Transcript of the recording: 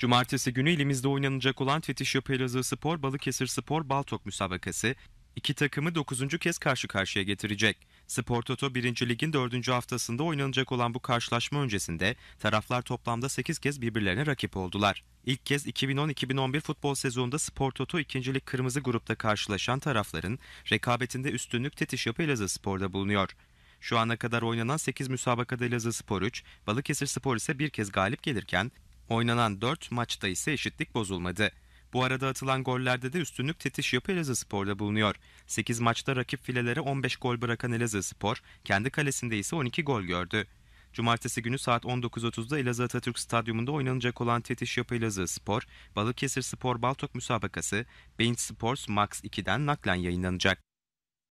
Cumartesi günü ilimizde oynanacak olan Fetiş Yapı Elazığ Spor, Balıkesir Spor, Baltok müsabakası iki takımı 9. kez karşı karşıya getirecek. Spor Toto 1. Lig'in 4. haftasında oynanacak olan bu karşılaşma öncesinde taraflar toplamda 8 kez birbirlerine rakip oldular. İlk kez 2010-2011 futbol sezonunda Spor Toto 2. Lig kırmızı grupta karşılaşan tarafların rekabetinde üstünlük Tetiş Yapı Elazığ Spor'da bulunuyor. Şu ana kadar oynanan 8 müsabakada Elazığ Spor 3, Balıkesir Spor ise bir kez galip gelirken Oynanan 4 maçta ise eşitlik bozulmadı. Bu arada atılan gollerde de üstünlük titiş yapı Elazığ Spor'da bulunuyor. 8 maçta rakip filelere 15 gol bırakan Elazığ Spor, kendi kalesinde ise 12 gol gördü. Cumartesi günü saat 19.30'da Elazığ Atatürk Stadyumunda oynanacak olan Tetiş Yapı Elazığ Spor, Balıkesir Spor Baltok müsabakası, Beyin Sports Max 2'den naklen yayınlanacak.